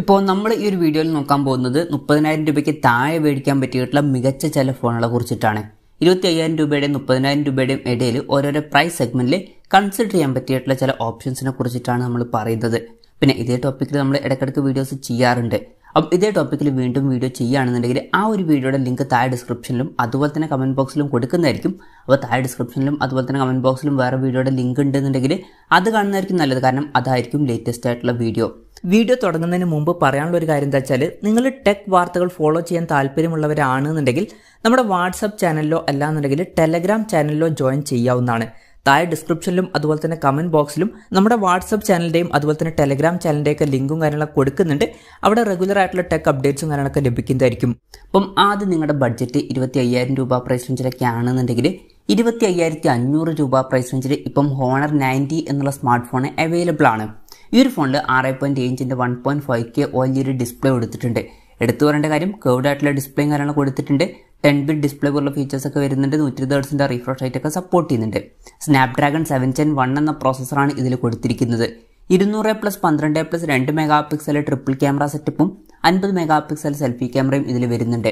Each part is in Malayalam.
ഇപ്പോൾ നമ്മൾ ഈ ഒരു വീഡിയോയിൽ നോക്കാൻ പോകുന്നത് മുപ്പതിനായിരം രൂപയ്ക്ക് താഴെ മേടിക്കാൻ പറ്റിയിട്ടുള്ള മികച്ച ചില ഫോണുകളെ കുറിച്ചിട്ടാണ് ഇരുപത്തി അയ്യായിരം രൂപയുടെയും മുപ്പതിനായിരം രൂപയുടെയും ഇടയിൽ ഓരോരോ പ്രൈസ് സെഗ്മെന്റിൽ കൺസിഡർ ചെയ്യാൻ പറ്റിയിട്ടുള്ള ചില ഓപ്ഷൻസിനെ കുറിച്ചിട്ടാണ് നമ്മൾ പറയുന്നത് പിന്നെ ഇതേ ടോപ്പിക്കിൽ നമ്മൾ ഇടയ്ക്കിടയ്ക്ക് വീഡിയോസ് ചെയ്യാറുണ്ട് അപ്പം ഇതേ ടോപ്പിക്കിൽ വീണ്ടും വീഡിയോ ചെയ്യുകയാണെന്നുണ്ടെങ്കിൽ ആ ഒരു വീഡിയോയുടെ ലിങ്ക് താഴെ ഡിസ്ക്രിപ്ഷനിലും അതുപോലെ തന്നെ കമൻറ്റ് ബോക്സിലും കൊടുക്കുന്നതായിരിക്കും അപ്പോൾ താഴെ ഡിസ്ക്രിപ്ഷനിലും അതുപോലെ തന്നെ കമൻറ്റ് ബോക്സിലും വേറെ വീഡിയോയുടെ ലിങ്ക് ഉണ്ടെന്നുണ്ടെങ്കിൽ അത് കാണുന്നതായിരിക്കും നല്ലത് കാരണം അതായിരിക്കും ലേറ്റസ്റ്റ് ആയിട്ടുള്ള വീഡിയോ വീഡിയോ തുടങ്ങുന്നതിന് മുമ്പ് പറയാനുള്ള ഒരു കാര്യം എന്താ വെച്ചാൽ നിങ്ങൾ ടെക് വാർത്തകൾ ഫോളോ ചെയ്യാൻ താല്പര്യമുള്ളവരാണെന്നുണ്ടെങ്കിൽ നമ്മുടെ വാട്സപ്പ് ചാനലിലോ അല്ലാന്നുണ്ടെങ്കിൽ ടെലഗ്രാം ചാനലിലോ ജോയിൻ ചെയ്യാവുന്നതാണ് താഴെ ഡിസ്ക്രിപ്ഷനിലും അതുപോലെ തന്നെ കമൻറ്റ് ബോക്സിലും നമ്മുടെ വാട്സപ്പ് ചാനലിൻ്റെയും അതുപോലെ തന്നെ ടെലഗ്രാം ചാനലിൻ്റെയൊക്കെ ലിങ്കും കാര്യങ്ങളൊക്കെ കൊടുക്കുന്നുണ്ട് അവിടെ റെഗുലർ ആയിട്ടുള്ള ടെക് അപ്ഡേറ്റ്സും കാര്യങ്ങളൊക്കെ ലഭിക്കുന്നതായിരിക്കും അപ്പം ആദ്യം നിങ്ങളുടെ ബഡ്ജറ്റ് ഇരുപത്തി അയ്യായിരം രൂപ പ്രൈസ് റേഞ്ചിലൊക്കെ ആണെന്നുണ്ടെങ്കിൽ ഇരുപത്തി അയ്യായിരത്തി അഞ്ഞൂറ് രൂപ പ്രൈസ് റേഞ്ചിൽ ഇപ്പം ഹോണർ നയൻറ്റി എന്നുള്ള സ്മാർട്ട് ഫോൺ അവൈലബിൾ ആണ് ഈ ഒരു ഫോണിൽ ആറ് പോയിന്റ് ഏഞ്ചിൻ്റെ വൺ പോയിൻറ്റ് ഫൈവ് കെ വലിയൊരു ഡിസ്പ്ലേ കൊടുത്തിട്ടുണ്ട് എടുത്തു പറയേണ്ട കാര്യം കേർവ്ഡ് ആയിട്ടുള്ള ഡിസ്പ്ലേയും കാര്യങ്ങൾ കൊടുത്തിട്ടുണ്ട് ടെൻ ബിറ്റ് ഡിസ്പ്ലേ പോലുള്ള ഫീച്ചേഴ്സ് ഒക്കെ വരുന്നുണ്ട് നൂറ്റി തേർഡ്സിൻ്റെ റിഫ്രഷ് റേറ്റ് ഒക്കെ സപ്പോർട്ട് ചെയ്യുന്നുണ്ട് സ്നാപ്ഡ്രാഗൺ സെവൻ ചെൻ വൺ എന്ന പ്രോസസ്സറാണ് ഇതിൽ കൊടുത്തിരിക്കുന്നത് ഇരുന്നൂറ് പ്ലസ് പന്ത്രണ്ട് പ്ലസ് രണ്ട് മെഗാ പിക്സൽ ട്രിപ്പിൾ ക്യാമറ സെറ്റപ്പും അൻപത് മെഗാ പിക്സൽ സെൽഫി ക്യാമറയും ഇതിൽ വരുന്നുണ്ട്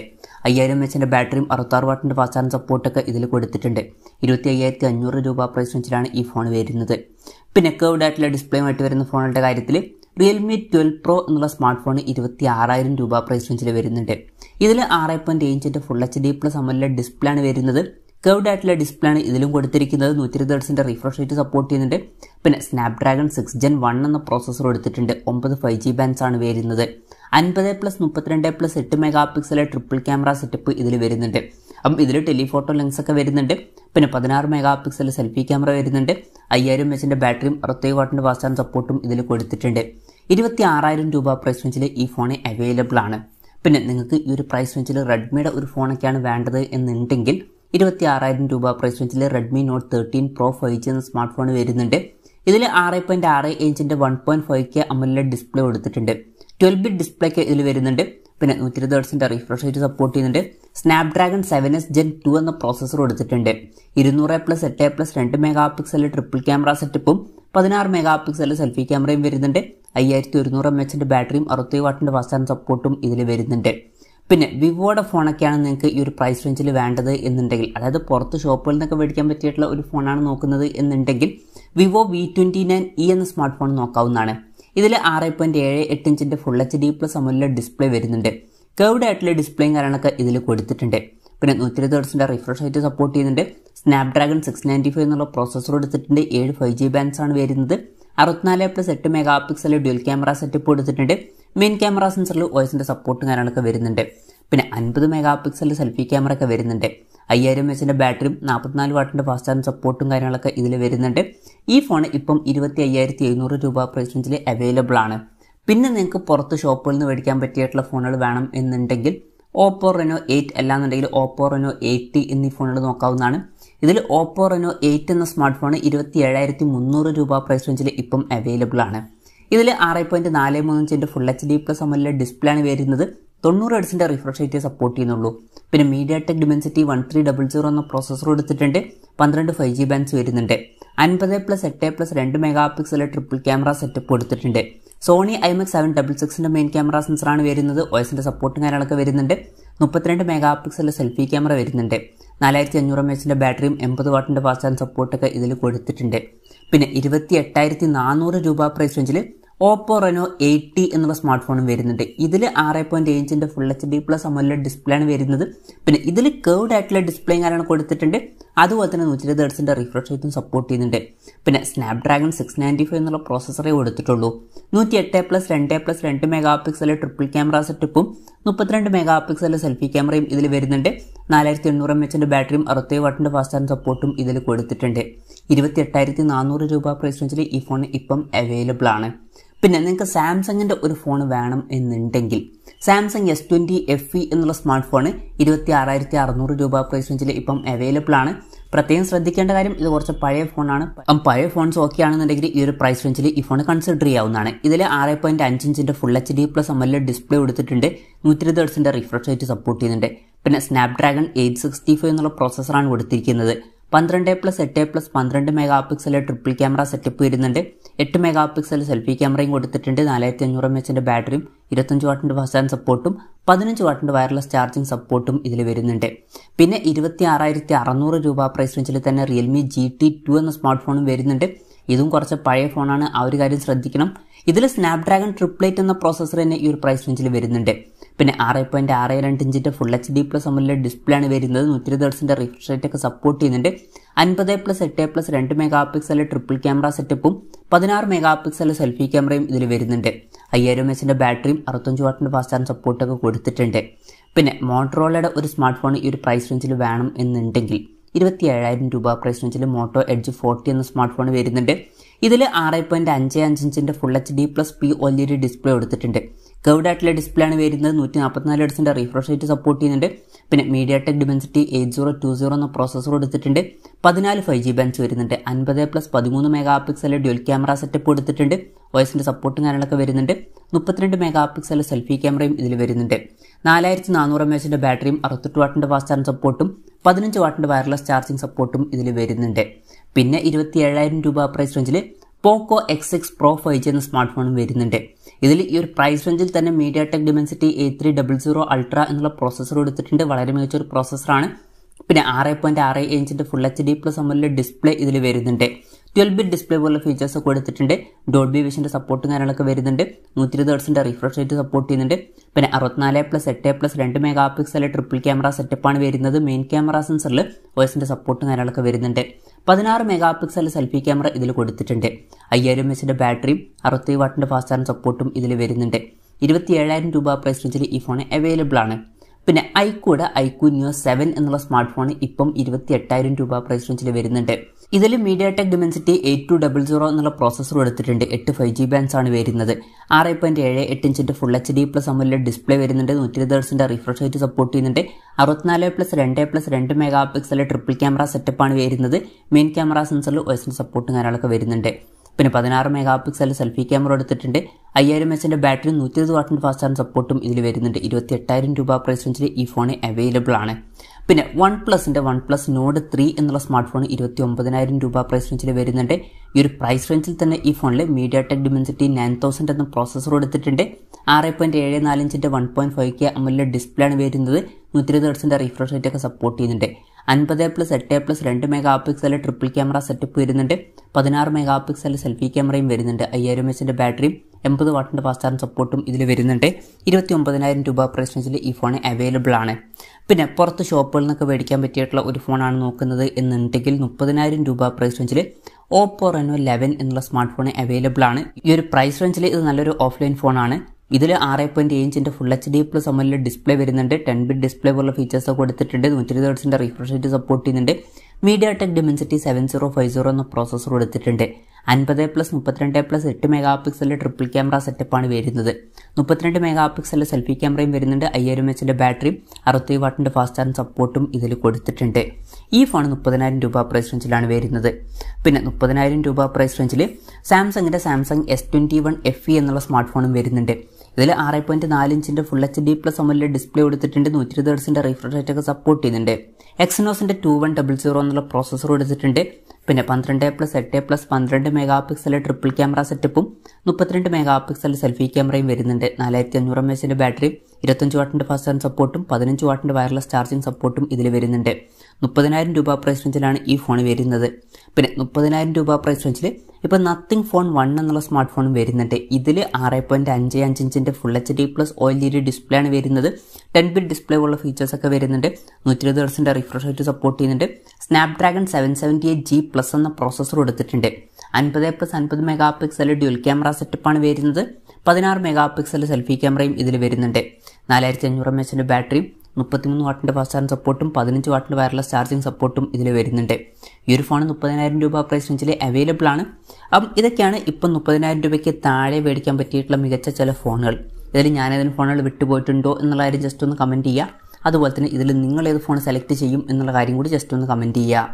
അയ്യായിരം എച്ചിൻ്റെ ബാറ്ററിയും അറുപത്താറ് വാട്ടിൻ്റെ ഫാസ്റ്റ് ചാർജ് സപ്പോർട്ടൊക്കെ ഇതിൽ കൊടുത്തിട്ടുണ്ട് ഇരുപത്തി അയ്യായിരത്തി അഞ്ഞൂറ് രൂപ പ്രൈസ് വെച്ചിട്ടാണ് ഈ ഫോൺ വരുന്നത് പിന്നെ കേവ്ഡ് ആയിട്ടുള്ള ഡിസ്പ്ലേയുമായിട്ട് വരുന്ന ഫോണുകളുടെ കാര്യത്തിൽ റിയൽമി ട്വൽവ് പ്രോ എന്നുള്ള സ്മാർട്ട് ഫോൺ ഇരുപത്തി ആറായിരം രൂപ പ്രൈസ് റേഞ്ചിൽ വരുന്നുണ്ട് ഇതിൽ ആറ് പോയിൻറ്റ് ഏഞ്ചിൻ്റെ ഫുൾ എച്ച് ഡി പ്ലസ് അമലിലെ ഡിസ്പ്ലേ ആണ് വരുന്നത് കർവ്ഡ് ആയിട്ടുള്ള ഡിസ്പ്ലേ ആണ് ഇതിലും കൊടുത്തിരിക്കുന്നത് നൂറ്റി ഇരുപത് ഹെഡ്സിൻ്റെ റിഫ്രഷ് റേറ്റ് സപ്പോർട്ട് ചെയ്യുന്നുണ്ട് പിന്നെ സ്നാപ്ഡ്രാഗൺ സിക്സ് ജെൻ വൺ എന്ന പ്രോസസ്സർ എടുത്തിട്ടുണ്ട് ഒമ്പത് ഫൈവ് ജി ബാൻസ് ആണ് വരുന്നത് അൻപത് പ്ലസ് മുപ്പത്തിരണ്ട് പ്ലസ് എട്ട് മെഗാ പിക്സലെ ട്രിപ്പിൾ ക്യാമറ സെറ്റപ്പ് ഇതിൽ വരുന്നുണ്ട് അപ്പം ഇതിൽ ടെലിഫോട്ടോ ലെൻസ് ഒക്കെ വരുന്നുണ്ട് പിന്നെ പതിനാറ് മെഗാ പിക്സൽ സെൽഫി ക്യാമറ വരുന്നുണ്ട് അയ്യായിരം എച്ചിൻ്റെ ബാറ്ററിയും അറുപത്തേഴ് വാട്ടിൻ്റെ ഫാസ്റ്റ് ആൻഡ് സപ്പോർട്ടും ഇതിൽ കൊടുത്തിട്ടുണ്ട് ഇരുപത്തി ആറായിരം രൂപ പ്രൈസ് റേഞ്ചിൽ ഈ ഫോൺ അവൈലബിൾ ആണ് പിന്നെ നിങ്ങൾക്ക് ഈ ഒരു പ്രൈസ് റേഞ്ചിൽ റെഡ്മിയുടെ ഒരു ഫോണൊക്കെയാണ് വേണ്ടത് എന്നുണ്ടെങ്കിൽ ഇരുപത്തി ആറായിരം രൂപ പ്രൈസ് റേഞ്ചിൽ Redmi Note thirteen pro five G എന്ന സ്മാർട്ട് ഫോൺ വരുന്നുണ്ട് ഇതിൽ ആറ് പോയിന്റ് ആറ് ഇഞ്ചിന്റെ വൺ പോയിന്റ് ഫൈവ് കെ അമലിലെ ഡിസ്പ്ലേ കൊടുത്തിട്ടുണ്ട് ട്വൽവ് ബിറ്റ് ഡിസ്പ്ലേക്ക് ഇതിൽ വരുന്നുണ്ട് പിന്നെ നൂറ്റി ഇരുപത് ഹെർട്സിൻ്റെ റിഫ്രഷ് റേറ്റ് സപ്പോർട്ട് ചെയ്യുന്നുണ്ട് Snapdragon seven S gen two എന്ന പ്രോസസ്സർ കൊടുത്തിട്ടുണ്ട് ഇരുന്നൂറ് പ്ലസ് എട്ട് പ്ലസ് രണ്ട് മെഗാ പിക്സൽ ട്രിപ്പിൾ ക്യാമറ സെറ്റപ്പും പതിനാറ് മെഗാ പിക്സൽ സെൽഫി ക്യാമറയും വരുന്നുണ്ട് അയ്യായിരത്തി ഒരുന്നൂറ് എം എച്ചിന്റെ ബാറ്ററിയും അറുപത്തി വാട്ടിന്റെ ഫാസ്റ്റ് ആൻഡ് സപ്പോർട്ടും ഇതിൽ വരുന്നുണ്ട് പിന്നെ വിവോയുടെ ഫോണൊക്കെയാണ് നിങ്ങൾക്ക് ഈ ഒരു പ്രൈസ് റേഞ്ചിൽ വേണ്ടത് എന്നുണ്ടെങ്കിൽ അതായത് പുറത്ത് ഷോപ്പുകളിൽ നിന്നൊക്കെ മേടിക്കാൻ പറ്റിയിട്ടുള്ള ഒരു ഫോണാണ് നോക്കുന്നത് എന്നുണ്ടെങ്കിൽ Vivo V twenty nine E എന്ന സ്മാർട്ട് ഫോൺ നോക്കാവുന്നതാണ് ഇതിൽ ആറ് പോയിൻറ്റ് ഏഴ് എട്ട് ഇഞ്ചിൻ്റെ ഫുൾ എച്ച് ഡി പ്ലസ് അമുലിലെ ഡിസ്പ്ലേ വരുന്നുണ്ട് കേവ്ഡ് ആയിട്ടുള്ള ഡിസ്പ്ലേയും കാര്യങ്ങളൊക്കെ ഇതിൽ കൊടുത്തിട്ടുണ്ട് പിന്നെ നൂറ്റി ഇരുപത് ഹെർട്സിൻ്റെ റിഫ്രഷ് റേറ്റ് സപ്പോർട്ട് ചെയ്യുന്നുണ്ട് സ്നാപ്ഡ്രാഗൺ സിക്സ് നയൻറ്റി ഫൈവ് എന്നുള്ള പ്രോസസ്സർ എടുത്തിട്ടുണ്ട് ഏഴ് ഫൈവ് ജി ബാൻസ് ആണ് വരുന്നത് അറുപത്തിനാല് പ്ലസ് എട്ട് mega pixel dual camera setup കൊടുത്തിട്ടുണ്ട് മെയിൻ ക്യാമറ സെൻസറിൽ വോയിസിൻ്റെ സപ്പോർട്ടും കാര്യങ്ങളൊക്കെ വരുന്നുണ്ട് പിന്നെ അൻപത് മെഗാ പിക്സലിൻ്റെ സെൽഫി ക്യാമറ ഒക്കെ വരുന്നുണ്ട് അയ്യായിരം എച്ചിൻ്റെ ബാറ്ററിയും നാൽപ്പത്തിനാല് വാട്ടിൻ്റെ ഫാസ്റ്റ് ചാർജ് സപ്പോർട്ടും കാര്യങ്ങളൊക്കെ ഇതിൽ വരുന്നുണ്ട് ഈ ഫോൺ ഇപ്പം ഇരുപത്തി അയ്യായിരത്തി എഴുന്നൂറ് രൂപ പ്രൈസ് റേഞ്ചിൽ അവൈലബിൾ ആണ് പിന്നെ നിങ്ങൾക്ക് പുറത്ത് ഷോപ്പുകളിൽ നിന്ന് മേടിക്കാൻ പറ്റിയിട്ടുള്ള ഫോണുകൾ വേണം എന്നുണ്ടെങ്കിൽ ഓപ്പോ റെനോ എയ്റ്റ് അല്ല എന്നുണ്ടെങ്കിൽ ഓപ്പോ റെനോ എയ്റ്റി എന്നീ ഫോണുകൾ നോക്കാവുന്നതാണ് ഇതിൽ ഓപ്പോ റെനോ എയ്റ്റ് എന്ന സ്മാർട്ട് ഫോൺ ഇരുപത്തി ഏഴായിരത്തി മുന്നൂറ് രൂപ പ്രൈസ് റേഞ്ചിൽ ഇപ്പം അവൈലബിൾ ആണ് ഇതിൽ ആറ് പോയിൻറ്റ് നാല് മൂന്ന് ഇഞ്ചിൻ്റെ ഫുൾ എച്ച് ഡി പ്ലസ് അമലിലെ ഡിസ്പ്ലേ ആണ് വരുന്നത് തൊണ്ണൂറ് ഹെഡ്സിൻ്റെ റിഫ്രഷ് റേറ്റ് സപ്പോർട്ട് ചെയ്യുന്നുള്ളൂ പിന്നെ MediaTek Dimensity one three double zero എന്ന പ്രോസസ്സർ എടുത്തിട്ടുണ്ട് പന്ത്രണ്ട് ഫൈവ് ജി ബാൻസ് വരുന്നുണ്ട് അൻപത് പ്ലസ് എട്ട് പ്ലസ് രണ്ട് mega pixel triple camera setup എടുത്തിട്ടുണ്ട് സോണി എക്സ് സെവൻ ഡബിൾ സിക്സിൻ്റെ മെയിൻ ക്യാമറ സെൻസറാണ് വരുന്നത് ഒയസിൻ്റെ സപ്പോർട്ടും കാര്യങ്ങളൊക്കെ വരുന്നുണ്ട് മുപ്പത്തിരണ്ട് മെഗാ പിക്സലിൻ്റെ സെൽഫി ക്യാമറ വരുന്നുണ്ട് നാലായിരത്തി അഞ്ഞൂറ് എം എച്ചിൻ്റെ ബാറ്ററിയും എൺപത് വാട്ടിൻ്റെ ഫാസ്റ്റ് ചാർജ് സപ്പോർട്ടൊക്കെ ഇതിൽ കൊടുത്തിട്ടുണ്ട് പിന്നെ ഇരുപത്തി എട്ടായിരത്തി നാനൂറ് രൂപ പ്രൈസ് റേഞ്ചിൽ ഓപ്പോ റെനോ എയ്റ്റി എന്നുള്ള സ്മാർട്ട് ഫോണും വരുന്നുണ്ട് ഇതിൽ ആറ് പോയിന്റ് ഏഞ്ചിൻ്റെ ഫുൾ എച്ച് ഡി പ്ലസ് അമ്മലിലെ ഡിസ്പ്ലേ ആണ് വരുന്നത് പിന്നെ ഇതിൽ കേർഡ് ആയിട്ടുള്ള ഡിസ്പ്ലേയും കാര്യമാണ് കൊടുത്തിട്ടുണ്ട് അതുപോലെ തന്നെ നൂറ്റി ഇരുപത് ഹെർട്സിൻ്റെ റിഫ്രഷ് റേറ്റും സപ്പോർട്ട് ചെയ്യുന്നുണ്ട് പിന്നെ സ്നാപ്ഡ്രാഗൺ സിക്സ് നയൻറ്റി ഫൈവ് എന്നുള്ള പ്രോസസ്സറേ കൊടുത്തിട്ടുള്ളൂ നൂറ്റി എട്ട് പ്ലസ് രണ്ട് പ്ലസ് രണ്ട് മെഗാ പിക്സൽ ട്രിപ്പിൾ ക്യാമറ സെറ്റപ്പും മുപ്പത്തിരണ്ട് മെഗാ പിക്സൽ സെൽഫി ക്യാമറയും ഇതിൽ വരുന്നുണ്ട് നാലായിരത്തി എണ്ണൂറ് എം എച്ചിൻ്റെ ബാറ്ററിയും അറുപത്തി വാട്ടിൻ്റെ ഫാസ്റ്റ് ചാർജ് സപ്പോർട്ടും ഇതിൽ കൊടുത്തിട്ടുണ്ട് ഇരുപത്തി എട്ടായിരത്തി നാനൂറ് രൂപ പ്രൈസ് റേഞ്ചിൽ ഈ ഫോൺ ഇപ്പം അവൈലബിൾ ആണ് പിന്നെ നിങ്ങൾക്ക് സാംസങ്ങിൻ്റെ ഒരു ഫോൺ വേണം എന്നുണ്ടെങ്കിൽ Samsung S twenty F E എന്നുള്ള സ്മാർട്ട് ഫോൺ ഇരുപത്തി ആറായിരത്തി അറുന്നൂറ് രൂപ പ്രൈസ് റേഞ്ചിൽ ഇപ്പം അവൈലബിൾ ആണ് പ്രത്യേകം ശ്രദ്ധിക്കേണ്ട കാര്യം ഇത് കുറച്ച് പഴയ ഫോണാണ് പഴയ ഫോൺസ് ഓക്കെ ആണെന്നുണ്ടെങ്കിൽ ഈ ഒരു പ്രൈസ് റേഞ്ചിൽ ഈ ഫോൺ കൺസിഡർ ചെയ്യാവുന്നതാണ് ഇതിൽ ആറ് പോയിന്റ് അഞ്ച് ഇഞ്ചിന്റെ full H D plus M L display കൊടുത്തിട്ടുണ്ട് നൂറ്റി ഇരുപത് ഹെർട്സിന്റെ റിഫ്രഷ് റേറ്റ് സപ്പോർട്ട് ചെയ്യുന്നുണ്ട് പിന്നെ സ്നാപ്ഡ്രാഗൺ എയ്റ്റ് സിക്സ്റ്റി ഫൈവ് എന്നുള്ള പ്രോസസ്സറാണ് കൊടുത്തിരിക്കുന്നത് പന്ത്രണ്ട് പ്ലസ് എട്ട് പ്ലസ് പന്ത്രണ്ട് mega pixel triple camera setup വരുന്നുണ്ട് എട്ട് മെഗാ പിക്സൽ സെൽഫി ക്യാമറയും കൊടുത്തിട്ടുണ്ട് നാലായിരത്തി അഞ്ഞൂറ് എം എച്ചിൻ്റെ ബാറ്ററിയും ഇരുപത്തഞ്ച് വാട്ടിൻ്റെ ഫസ്റ്റ് ആൻഡ് സപ്പോർട്ടും പതിനഞ്ച് വാട്ടിൻ്റെ വയർലെസ് ചാർജിങ് സപ്പോർട്ടും ഇതിൽ വരുന്നുണ്ട് പിന്നെ ഇരുപത്തി ആറായിരത്തി അറുന്നൂറ് രൂപ പ്രൈസ് റേഞ്ചിൽ തന്നെ റിയൽമി ജി ടി ടു എന്ന സ്മാർട്ട് ഫോണും വരുന്നുണ്ട് ഇതും കുറച്ച് പഴയ ഫോണാണ് ആ ഒരു കാര്യം ശ്രദ്ധിക്കണം ഇതിൽ സ്നാപ്ഡ്രാഗൺ ട്രിപ്ലേറ്റ് എന്ന പ്രോസസ്സർ തന്നെ ഈ ഒരു പ്രൈസ് റേഞ്ചിൽ വരുന്നുണ്ട് പിന്നെ ആറ് പോയിൻറ്റ് ആറ് രണ്ട് ഇഞ്ചിൻ്റെ ഫുൾ എച്ച് ഡി പ്ലസ് എമ്മിലെ ഡിസ്പ്ലേ ആണ് വരുന്നത് നൂറ്റി ഇരുപത് ഹെർട്സിൻ്റെ റിഫ്രഷ് റേറ്റ് ഒക്കെ സപ്പോർട്ട് ചെയ്യുന്നുണ്ട് അൻപത് പ്ലസ് എട്ട് പ്ലസ് രണ്ട് മെഗാ പിക്സൽ ട്രിപ്പിൾ ക്യാമറ സെറ്റപ്പും പതിനാറ് മെഗാ പിക്സൽ സെൽഫി ക്യാമറയും ഇതിൽ വരുന്നുണ്ട് അയ്യായിരം എച്ചിൻ്റെ ബാറ്ററിയും അറുപത്തഞ്ച് വാട്ടിൻ്റെ ഫാസ്റ്റ് ചാർജ് സപ്പോർട്ടൊക്കെ കൊടുത്തിട്ടുണ്ട് പിന്നെ മോട്ടറോളയുടെ ഒരു സ്മാർട്ട് ഫോൺ ഈ ഒരു പ്രൈസ് റേഞ്ചിൽ വേണം എന്നുണ്ടെങ്കിൽ ഇരുപത്തി ഏഴായിരം രൂപ പ്രൈസ് റേഞ്ചിൽ മോട്ടോ എഡ്ജ് ഫോർട്ടി എന്ന സ്മാർട്ട് ഫോൺ വരുന്നുണ്ട് ഇതിൽ ആറ് പോയിൻറ്റ് അഞ്ച് അഞ്ച് ഇഞ്ചിൻ്റെ full H D plus P ഒല്ലിയുടെ ഡിസ്പ്ലേ കൊടുത്തിട്ടുണ്ട് കർവ്ഡ് ഡിസ്പ്ലേ ആണ് വരുന്നത് നൂറ്റി നാൽപ്പത്തിനാല് ഹെഡ്സിൻ്റെ റീഫ്രഷ് റേറ്റ് സപ്പോർട്ട് ചെയ്യുന്നുണ്ട് പിന്നെ MediaTek Dimensity eight zero two zero എന്ന പ്രോസസ്സർ എടുത്തിട്ടുണ്ട് പതിനാല് ഫൈവ് ജി ബാൻസ് വരുന്നുണ്ട് അൻപത് പ്ലസ് പതിമൂന്ന് mega pixel dual camera setup എടുത്തിട്ടുണ്ട് വോയിസിൻ്റെ സപ്പോർട്ടും കാര്യങ്ങളൊക്കെ വരുന്നുണ്ട് മുപ്പത്തിരണ്ട് മെഗാ പിക്സൽ സെൽഫി ക്യാമറയും ഇതിൽ വരുന്നുണ്ട് നാലായിരത്തി നാനൂറ് എം എച്ചിൻ്റെ ബാറ്ററിയും അറുപത്തെട്ട് വാട്ടിൻ്റെ ഫാസ്റ്റ് ചാർജ് സപ്പോർട്ടും പതിനഞ്ച് വാട്ടിൻ്റെ വയർലെസ് ചാർജിങ് സപ്പോർട്ടും ഇതിൽ വരുന്നുണ്ട് പിന്നെ ഇരുപത്തി ഏഴായിരം രൂപ പ്രൈസ് റേഞ്ചിൽ Poco X X Pro five G എന്ന സ്മാർട്ട് ഫോണും വരുന്നുണ്ട് ഇതിൽ ഈ ഒരു പ്രൈസ് റേഞ്ചിൽ തന്നെ MediaTek Dimensity A three double zero ultra എന്നുള്ള പ്രോസസ്സർ കൊടുത്തിട്ടുണ്ട് വളരെ മികച്ച ഒരു പ്രോസസ്സറാണ് പിന്നെ ആറ് പോയിൻറ്റ് ആറ് ഇഞ്ചിൻ്റെ ഫുൾ എച്ച് ഡി പ്ലസ് അമ്മലിലെ ഡിസ്പ്ലേ ഇതിൽ വരുന്നുണ്ട് ട്വൽവ് ബിറ്റ് ഡിസ്പ്ലേ പോലുള്ള ഫീച്ചേഴ്സ് കൊടുത്തിട്ടുണ്ട് ഡോട്ട് ബി വിഷൻ്റെ സപ്പോർട്ടും കാര്യങ്ങളൊക്കെ വരുന്നുണ്ട് നൂറ്റി ഇരുപത് ഹേർട്സിൻ്റെ റിഫ്രഷ് റേറ്റ് സപ്പോർട്ട് ചെയ്യുന്നുണ്ട് പിന്നെ അറുപത്തിനാല് പ്ലസ് എട്ട് പ്ലസ് രണ്ട് മെഗാ പിക്സൽ ട്രിപ്പിൾ ക്യാമറ സെറ്റപ്പാണ് വരുന്നത് മെയിൻ ക്യാമറ സെൻസറിൽ വോയിസിൻ്റെ സപ്പോർട്ടും കാര്യങ്ങളൊക്കെ വരുന്നുണ്ട് പതിനാറ് മെഗാ പിക്സൽ സെൽഫി ക്യാമറ ഇതിൽ കൊടുത്തിട്ടുണ്ട് അയ്യായിരം എച്ചിൻ്റെ ബാറ്ററിയും അറുപത്തി വാട്ടിൻ്റെ ഫാസ്റ്റ് ചാർജ് സപ്പോർട്ടും ഇതിൽ വരുന്നുണ്ട് ഇരുപത്തി ഏഴായിരം രൂപ പ്രൈസ് റേഞ്ചിൽ ഈ ഫോൺ അവൈലബിൾ ആണ് പിന്നെ ഐക്കൂടെ ഐക്യു ന്യൂ സെവൻ എന്നുള്ള സ്മാർട്ട് ഫോൺ ഇപ്പം ഇരുപത്തി എട്ടായിരം രൂപ പ്രൈസ് റേഞ്ചിൽ വരുന്നുണ്ട് ഇതിൽ MediaTek Dimensity eight two double zero എന്നുള്ള പ്രോസസ്സർ എടുത്തിട്ടുണ്ട് എട്ട് ഫൈവ് ജി ബാൻസ് ആണ് വരുന്നത് ആറ് പോയിന്റ് ഏഴ് എട്ട് ഇഞ്ചിന്റെ ഫുൾ എച്ച് ഡി പ്ലസ് അമ്മലിലെ ഡിസ്പ്ലേ വരുന്നുണ്ട് നൂറ്റി ഇരുപത് റിഫ്രഷ് റേറ്റ് സപ്പോർട്ട് ചെയ്യുന്നുണ്ട് അറുപത്തിനാല് പ്ലസ് രണ്ട് പ്ലസ് രണ്ട് mega pixel triple camera setup ആണ് വരുന്നത് മെയിൻ ക്യാമറ സെൻസറിൽ ഒസിന് സപ്പോർട്ടും കാര്യങ്ങളൊക്കെ വരുന്നുണ്ട് പിന്നെ പതിനാറ് മെഗാ പിക്സൽ സെൽഫി ക്യാമറ എടുത്തിട്ടുണ്ട് അയ്യായിരം എച്ചിൻ്റെ ബാറ്ററി നൂറ്റി ഇരുപത് വാട്ടിൻ്റെ ഫാസ്റ്റ് ചാർജ് സപ്പോർട്ടും ഇതിൽ വരുന്നുണ്ട് ഇരുപത്തി എട്ടായിരം രൂപ പ്രൈസ് റേഞ്ചിൽ ഈ ഫോൺ അവൈലബിൾ ആണ് പിന്നെ വൺ പ്ലസിൻ്റെ വൺ പ്ലസ് നോഡ് ത്രീ എന്നുള്ള സ്മാർട്ട് ഫോൺ ഇരുപത്തി ഒമ്പതിനായിരം രൂപ പ്രൈസ് റേഞ്ചിൽ വരുന്നുണ്ട് ഈ ഒരു പ്രൈസ് റേഞ്ചിൽ തന്നെ ഈ ഫോണിൽ MediaTek Dimensity nine thousand എന്ന പ്രോസസ്സർ എടുത്തിട്ടുണ്ട് ആറ് പോയിൻറ്റ് ഏഴ് നാലിഞ്ചിൻ്റെ വൺ പോയിൻറ്റ് ഫൈവ് കെ അമ്മലിൻ്റെ ഡിസ്പ്ലേ ആണ് വരുന്നത് നൂറ്റി ഇരുപത് ഹെർട്സിൻ്റെ റിഫ്രഷ് റേറ്റ് ഒക്കെ സപ്പോർട്ട് ചെയ്യുന്നുണ്ട് അൻപത് പ്ലസ് എട്ട് പ്ലസ് രണ്ട് mega pixel triple camera setup വരുന്നുണ്ട് പതിനാറ് മെഗാ പിക്സൽ സെൽഫി ക്യാമറയും വരുന്നുണ്ട് അയ്യായിരം എൻ്റെ ബാറ്ററിയും എൺപത് വാട്ടിൻ്റെ ഫാസ്റ്റ് ചാർജ് സപ്പോർട്ടും ഇതിൽ വരുന്നുണ്ട് ഇരുപത്തി ഒമ്പതിനായിരം രൂപ പ്രൈസ് റേഞ്ചിൽ ഈ ഫോൺ അവൈലബിൾ ആണ് പിന്നെ പുറത്ത് ഷോപ്പുകളിൽ നിന്നൊക്കെ മേടിക്കാൻ പറ്റിയിട്ടുള്ള ഒരു ഫോണാണ് നോക്കുന്നത് എന്നുണ്ടെങ്കിൽ മുപ്പതിനായിരം രൂപ പ്രൈസ് റേഞ്ചിൽ ഓപ്പോ റെനോ ലെവൻ എന്നുള്ള സ്മാർട്ട് ഫോൺ അവൈലബിൾ ആണ് ഈ ഒരു പ്രൈസ് റേഞ്ചിൽ ഇത് നല്ലൊരു ഓഫ്ലൈൻ ഫോണാണ് ഇതിൽ ആറ് പോയിന്റ് ഏഞ്ചിന്റെ ഫുൾ എച്ച് ഡി പ്ലസ് അമ്മലിൽ ഡിസ്പ്ലേ വരുന്നുണ്ട് ടെൻ ബിറ്റ് ഡിസ്പ്ലേ പോലുള്ള ഫീച്ചേഴ്സ് കൊടുത്തിട്ടുണ്ട് നൂറ്റി ഇരുപത് ഹെർട്സിന്റെ റിഫ്രഷ് റേറ്റ് സപ്പോർട്ട് ചെയ്യുന്നുണ്ട് MediaTek Dimensity seven zero five zero എന്ന പ്രോസസ്സർ എടുത്തിട്ടുണ്ട് അൻപത് പ്ലസ് മുപ്പത്തിരണ്ട് പ്ലസ് എട്ട് മെഗാ പിക്സലിലെ ട്രിപ്പിൾ ക്യാമറ സെറ്റപ്പാണ് വരുന്നത് മുപ്പത്തിരണ്ട് മെഗാ പിക്സലിലെ സെൽഫി ക്യാമറയും വരുന്നുണ്ട് അയ്യായിരം എച്ചിന്റെ ബാറ്ററിയും അറുപത്തി വാട്ടിന്റെ ഫാസ്റ്റ് ചാർജ് സപ്പോർട്ടും ഇതിൽ കൊടുത്തിട്ടുണ്ട് ഈ ഫോൺ മുപ്പതിനായിരം രൂപ പ്രൈസ് റേഞ്ചിലാണ് വരുന്നത് പിന്നെ മുപ്പതിനായിരം രൂപ പ്രൈസ് റേഞ്ചിൽ സാംസങ്ങിൻ്റെ Samsung S twenty one F E എന്നുള്ള സ്മാർട്ട് ഫോണും വരുന്നുണ്ട് ഇതിൽ ആറ് പോയിൻറ്റ് നാല് ഇഞ്ചിൻ്റെ ഫുൾ എച്ച് ഡി പ്ലസ് എമ്മിലെ ഡിസ്പ്ലേ കൊടുത്തിട്ടുണ്ട് നൂറ്റി ഇരുപത് ഹെർസിൻ്റെ റിഫ്രഷ് റേറ്റ് ഒക്കെ സപ്പോർട്ട് ചെയ്യുന്നുണ്ട് എക്സിനോസിൻ്റെ ടു വൺ ഡബിൾ സീറോ എന്നുള്ള പ്രോസസ്സർ കൊടുത്തിട്ടുണ്ട് പിന്നെ പന്ത്രണ്ട് പ്ലസ് എട്ട് പ്ലസ് പന്ത്രണ്ട് മെഗാ പിക്സൽ ട്രിപ്പിൾ ക്യാമറ സെറ്റപ്പും മുപ്പത്തിരണ്ട് മെഗാ പിക്സൽ സെൽഫി ക്യാമറയും വരുന്നുണ്ട് നാലായിരത്തി അഞ്ഞൂറ് എം എച്ചിൻ്റെ ബാറ്ററി ഇരുപത്തഞ്ച് വാട്ടിൻ്റെ ഫാസ്റ്റ് ചാർജ് സപ്പോർട്ടും പതിനഞ്ച് വാട്ടിൻ്റെ വയർലെസ് ചാർജിംഗ് സപ്പോർട്ടും ഇതിൽ വരുന്നുണ്ട് മുപ്പതിനായിരം രൂപ പ്രൈസ് റേഞ്ചിലാണ് ഈ ഫോൺ വരുന്നത് പിന്നെ മുപ്പതിനായിരം രൂപ പ്രൈസ് റേഞ്ചിൽ ഇപ്പോൾ നത്തിങ് ഫോൺ വൺ എന്നുള്ള സ്മാർട്ട് ഫോണും വരുന്നുണ്ട് ഇതിൽ ആറ് പോയിൻറ്റ് അഞ്ച് അഞ്ച് ഇഞ്ചിൻ്റെ ഫുൾ എച്ച് ഡി പ്ലസ് ഓയിൽ ജി ഡി ഡിസ്പ്ലേ ആണ് വരുന്നത് ടെൻ ബിറ്റ് ഡിസ്പ്ലേ ഉള്ള ഫീച്ചേഴ്സൊക്കെ വരുന്നുണ്ട് നൂറ്റി ഇരുപത് പെർസെൻറ്റ് റിഫ്രഷ് റേറ്റ് സപ്പോർട്ട് ചെയ്യുന്നുണ്ട് Snapdragon seven seventy eight G plus plus എന്ന പ്രോസസ്സർ എടുത്തിട്ടുണ്ട് അൻപത് പ്ലസ് അൻപത് മെഗാ പിക്സൽ ഡ്യൂൽ ക്യാമറ സെറ്റപ്പാണ് വരുന്നത് പതിനാറ് മെഗാ പിക്സൽ സെൽഫി ക്യാമറയും ഇതിൽ വരുന്നുണ്ട് നാലായിരത്തി അഞ്ഞൂറ് എം എച്ചിൻ്റെ ബാറ്ററിയും മുപ്പത്തിമൂന്ന് വാട്ടിൻ്റെ ഫാസ്റ്റ് ചാർജ് സപ്പോർട്ടും പതിനഞ്ച് വാട്ടിൻ്റെ വയർലെസ് ചാർജിങ് സപ്പോർട്ടും ഇതിൽ വരുന്നുണ്ട് ഈ ഒരു ഫോൺ മുപ്പതിനായിരം രൂപ പ്രൈസ് റേഞ്ചിൽ അവൈലബിൾ ആണ് അപ്പം ഇതൊക്കെയാണ് ഇപ്പം മുപ്പതിനായിരം രൂപയ്ക്ക് താഴെ മേടിക്കാൻ പറ്റിയിട്ടുള്ള മികച്ച ചില ഫോണുകൾ ഇതിൽ ഞാനേതെങ്കിലും ഫോണുകൾ വിട്ടുപോയിട്ടുണ്ടോ എന്നുള്ള കാര്യം ജസ്റ്റ് ഒന്ന് കമൻറ്റ് ചെയ്യുക അതുപോലെ തന്നെ ഇതിൽ നിങ്ങൾ ഏത് ഫോൺ സെലക്ട് ചെയ്യും എന്നുള്ള കാര്യം കൂടി ജസ്റ്റ് ഒന്ന് കമൻറ്റ് ചെയ്യുക